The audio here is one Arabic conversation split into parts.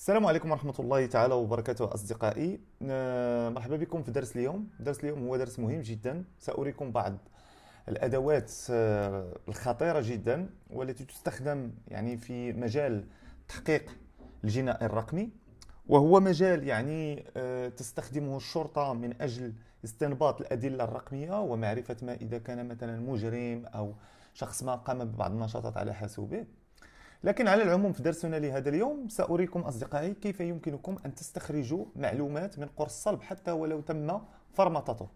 السلام عليكم ورحمة الله تعالى وبركاته أصدقائي آه، مرحبا بكم في درس اليوم درس اليوم هو درس مهم جدا سأريكم بعض الأدوات آه، الخطيرة جدا والتي تستخدم يعني في مجال تحقيق الجنائي الرقمي وهو مجال يعني آه، تستخدمه الشرطة من أجل استنباط الأدلة الرقمية ومعرفة ما إذا كان مثلا مجرم أو شخص ما قام ببعض النشاطات على حاسوبه لكن على العموم في درسنا لهذا اليوم سأريكم أصدقائي كيف يمكنكم أن تستخرجوا معلومات من قرص صلب حتى ولو تم فرمطته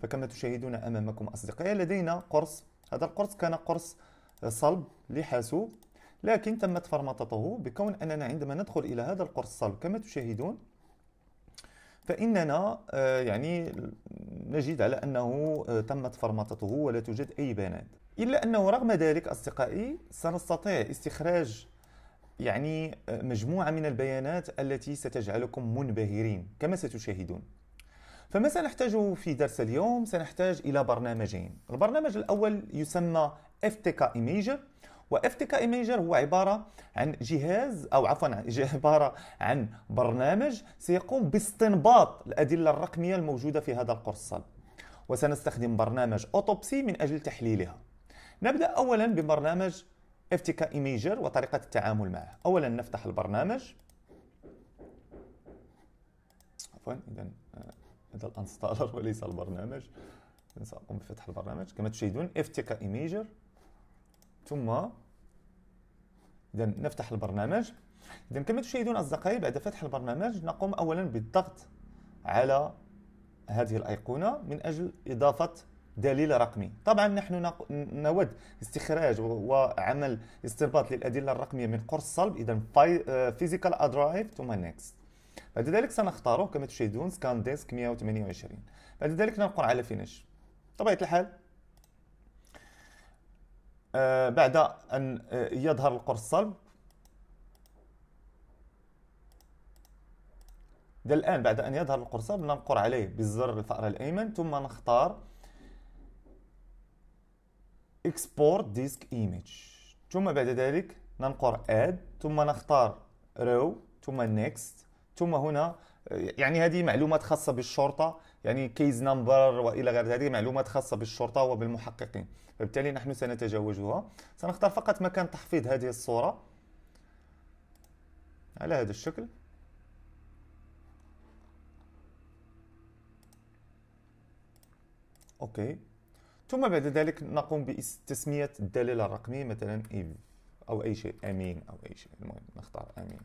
فكما تشاهدون أمامكم أصدقائي لدينا قرص هذا القرص كان قرص صلب لحاسوب لكن تمت فرمطته بكون أننا عندما ندخل إلى هذا القرص الصلب كما تشاهدون فإننا آه، يعني نجد على أنه آه، تمت فرمطته ولا توجد أي بيانات إلا أنه رغم ذلك أصدقائي سنستطيع استخراج يعني آه، مجموعة من البيانات التي ستجعلكم منبهرين كما ستشاهدون فما سنحتاجه في درس اليوم سنحتاج إلى برنامجين البرنامج الأول يسمى FTK Imager و FTK Imager هو عبارة عن جهاز أو عفوا عبارة عن برنامج سيقوم باستنباط الأدلة الرقمية الموجودة في هذا القرص الصلب وسنستخدم برنامج أوتوبسي من أجل تحليلها نبدأ أولا ببرنامج FTK Imager وطريقة التعامل معه أولا نفتح البرنامج عفوا إذا آه، هذا الانستالر وليس البرنامج سأقوم بفتح البرنامج كما تشاهدون FTK Imager ثم إذا نفتح البرنامج إذا كما تشاهدون أصدقائي بعد فتح البرنامج نقوم أولا بالضغط على هذه الأيقونة من أجل إضافة دليل رقمي طبعا نحن نود استخراج وعمل استنباط للأدلة الرقمية من قرص صلب إذا فيزيكال أدرايف آه، ثم نيكست بعد ذلك سنختاره كما تشاهدون سكان ديسك 128 بعد ذلك ننقر على فينش طبيعة الحال آه، بعد أن آه، يظهر القرص الصلب الآن بعد أن يظهر القرص الصلب ننقر عليه بالزر الفأر الأيمن ثم نختار export disk image ثم بعد ذلك ننقر add ثم نختار row ثم next ثم هنا يعني هذه معلومات خاصة بالشرطة يعني كيز نمبر والى غير ذلك معلومات خاصة بالشرطة وبالمحققين فبالتالي نحن سنتجاوزها سنختار فقط مكان تحفيظ هذه الصورة على هذا الشكل اوكي ثم بعد ذلك نقوم بتسميه الدلاله الرقميه مثلا if او اي شيء امين او اي شيء المهم نختار امين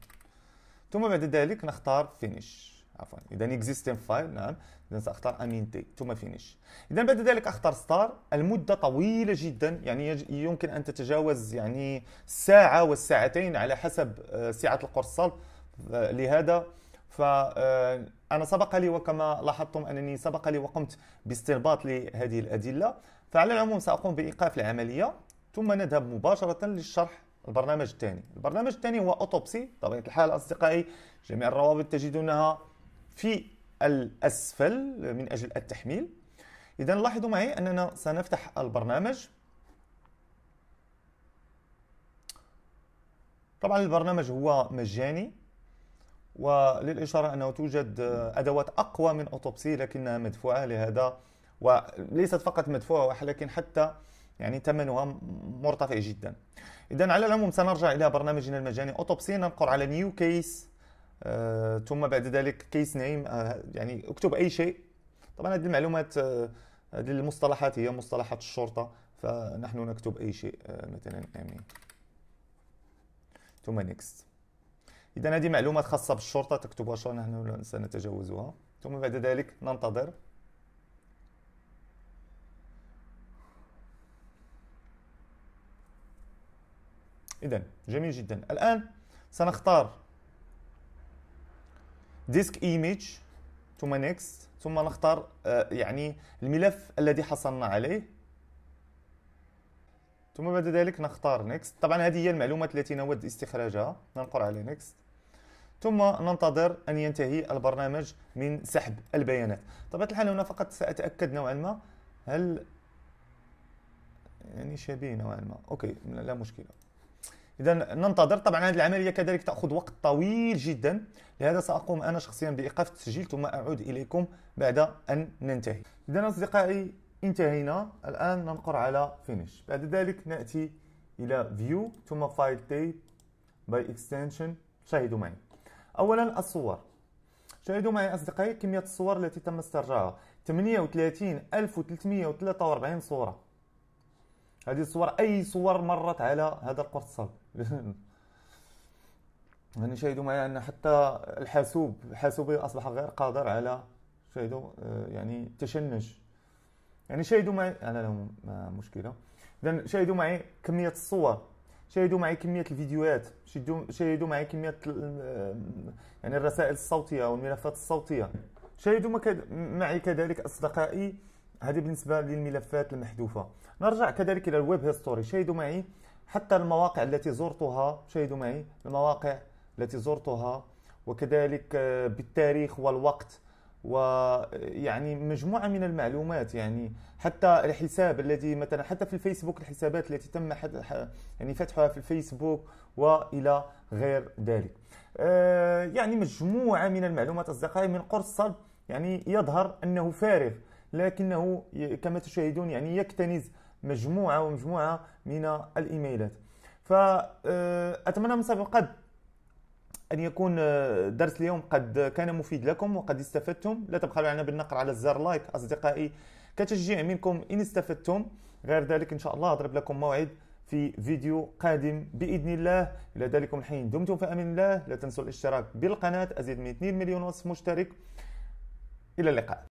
ثم بعد ذلك نختار finish عفوا اذا اكزيستين فايل نعم اذا ساختار امين تي ثم فينيش اذا بعد ذلك اختار ستار المده طويله جدا يعني يمكن ان تتجاوز يعني ساعه والساعتين على حسب آه، سعه القرص الصلب آه، لهذا ف آه، انا سبق لي وكما لاحظتم انني سبق لي وقمت باستنباط لهذه الادله فعلى العموم ساقوم بايقاف العمليه ثم نذهب مباشره للشرح البرنامج الثاني البرنامج الثاني هو اوتوبسي طبيعه الحال اصدقائي جميع الروابط تجدونها في الاسفل من اجل التحميل اذا لاحظوا معي اننا سنفتح البرنامج طبعا البرنامج هو مجاني وللإشارة أنه توجد أدوات أقوى من أوتوبسي لكنها مدفوعة لهذا وليست فقط مدفوعة ولكن حتى يعني ثمنها مرتفع جدا إذا على العموم سنرجع إلى برنامجنا المجاني أوتوبسي ننقر على نيو كيس آه، ثم بعد ذلك كيس نيم آه، يعني اكتب أي شيء طبعا هذه المعلومات آه، هذه المصطلحات هي مصطلحات الشرطة فنحن نكتب أي شيء مثلا آمين ثم نيكست اذا هذه معلومات خاصه بالشرطه تكتبها نحن سنتجاوزها ثم بعد ذلك ننتظر اذا جميل جدا الان سنختار ديسك ايميج ثم نيكست ثم نختار آه، يعني الملف الذي حصلنا عليه ثم بعد ذلك نختار نيكست طبعا هذه هي المعلومات التي نود استخراجها ننقر على نيكست ثم ننتظر ان ينتهي البرنامج من سحب البيانات طبعا الحال هنا فقط ساتاكد نوعا ما هل يعني شبيه نوعا ما اوكي لا مشكله اذا ننتظر طبعا هذه العمليه كذلك تاخذ وقت طويل جدا لهذا ساقوم انا شخصيا بايقاف التسجيل ثم اعود اليكم بعد ان ننتهي اذا اصدقائي انتهينا الآن ننقر على فينيش بعد ذلك نأتي إلى فيو ثم فايل تيب باي اكستنشن شاهدوا معي أولا الصور شاهدوا معي أصدقائي كمية الصور التي تم استرجاعها 38343 صورة هذه الصور أي صور مرت على هذا الصلب يعني شاهدوا معي أن حتى الحاسوب الحاسوب أصبح غير قادر على شاهدوا آه، يعني تشنج يعني شاهدوا معي انا لهم مشكله اذا شاهدوا معي كميه الصور شاهدوا معي كميه الفيديوهات شاهدوا شاهدوا معي كميه آه، يعني الرسائل الصوتيه والملفات الصوتيه شاهدوا معي كذلك اصدقائي هذه بالنسبه للملفات المحذوفه نرجع كذلك الى الويب هيستوري شاهدوا معي حتى المواقع التي زرتها شاهدوا معي المواقع التي زرتها وكذلك آه، بالتاريخ والوقت ويعني مجموعه من المعلومات يعني حتى الحساب الذي مثلا حتى في الفيسبوك الحسابات التي تم يعني فتحها في الفيسبوك والى غير ذلك آه، يعني مجموعه من المعلومات اصدقائي من قرص صلب يعني يظهر انه فارغ لكنه كما تشاهدون يعني يكتنز مجموعه ومجموعه من الايميلات فاتمنى آه، من سابق قد أن يكون آه، درس اليوم قد كان مفيد لكم وقد استفدتم لا تبخلوا علينا بالنقر على الزر لايك أصدقائي كتشجيع منكم إن استفدتم غير ذلك إن شاء الله أضرب لكم موعد في فيديو قادم بإذن الله إلى ذلك الحين دمتم في أمان الله لا تنسوا الاشتراك بالقناة أزيد من 2 مليون ونصف مشترك إلى اللقاء